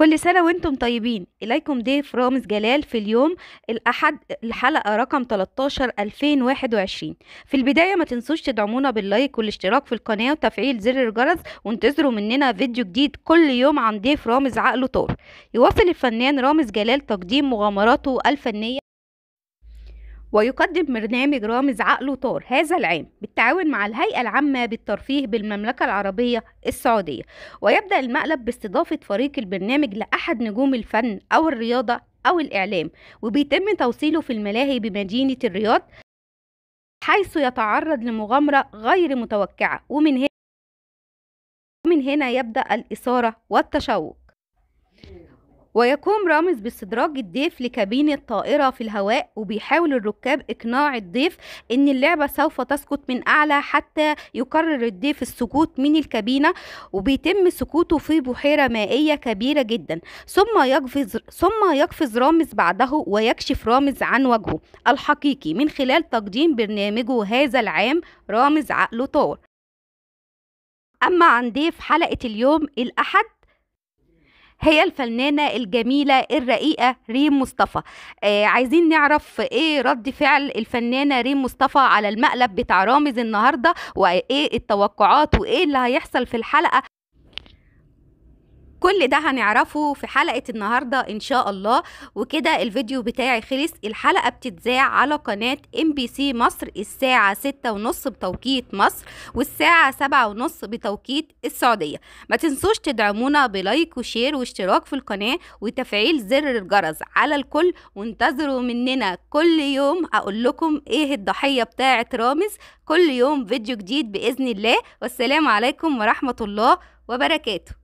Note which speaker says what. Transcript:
Speaker 1: كل سنة وانتم طيبين إليكم ضيف رامز جلال في اليوم الأحد الحلقة رقم 13 2021 في البداية ما تنسوش تدعمونا باللايك والاشتراك في القناة وتفعيل زر الجرس وانتظروا مننا فيديو جديد كل يوم عن ضيف رامز عقله طار يواصل الفنان رامز جلال تقديم مغامراته الفنية ويقدم برنامج رامز عقله طار هذا العام بالتعاون مع الهيئة العامة بالترفيه بالمملكة العربية السعودية ويبدأ المقلب باستضافة فريق البرنامج لأحد نجوم الفن أو الرياضة أو الإعلام وبيتم توصيله في الملاهي بمدينة الرياض حيث يتعرض لمغامرة غير متوقعة ومن هنا هنا يبدأ الإثارة والتشوق ويقوم رامز باستدراج الضيف لكابين الطائرة في الهواء وبيحاول الركاب إقناع الضيف إن اللعبة سوف تسقط من أعلى حتى يقرر الضيف السقوط من الكابينة وبيتم سقوطه في بحيرة مائية كبيرة جدا ثم يقفز ثم يقفز رامز بعده ويكشف رامز عن وجهه الحقيقي من خلال تقديم برنامجه هذا العام رامز عقله طور أما عن ضيف حلقة اليوم الأحد هي الفنانة الجميلة الرقيقة ريم مصطفى آه عايزين نعرف ايه رد فعل الفنانة ريم مصطفى على المقلب بتاع رامز النهاردة وايه التوقعات وايه اللي هيحصل في الحلقة كل ده هنعرفه في حلقة النهاردة إن شاء الله وكده الفيديو بتاعي خلص الحلقة بتتذاع على قناة ام بي سي مصر الساعة ستة ونص بتوقيت مصر والساعة سبعة ونص بتوقيت السعودية ما تنسوش تدعمونا بلايك وشير واشتراك في القناة وتفعيل زر الجرس على الكل وانتظروا مننا كل يوم أقول لكم إيه الضحية بتاعة رامز كل يوم فيديو جديد بإذن الله والسلام عليكم ورحمة الله وبركاته